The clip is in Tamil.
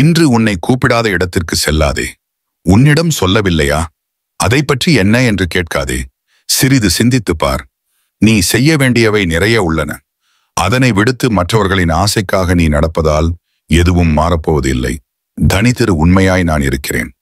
இன்று உன்னை கூப்பிடாத இடத்திற்கு செல்லாதே உன்னிடம் சொல்லவில்லையா அதை பற்றி என்ன என்று கேட்காதே சிறிது சிந்தித்து பார் நீ செய்ய வேண்டியவை நிறைய உள்ளன அதனை விடுத்து மற்றவர்களின் ஆசைக்காக நீ நடப்பதால் எதுவும் மாறப்போவதில்லை தனித்திரு உண்மையாய் நான் இருக்கிறேன்